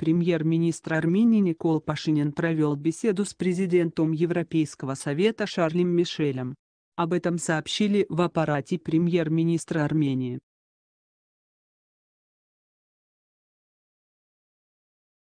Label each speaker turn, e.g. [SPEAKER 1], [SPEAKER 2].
[SPEAKER 1] Премьер-министр Армении Никол Пашинин провел беседу с президентом Европейского совета Шарлем Мишелем. Об этом сообщили в аппарате премьер-министра Армении.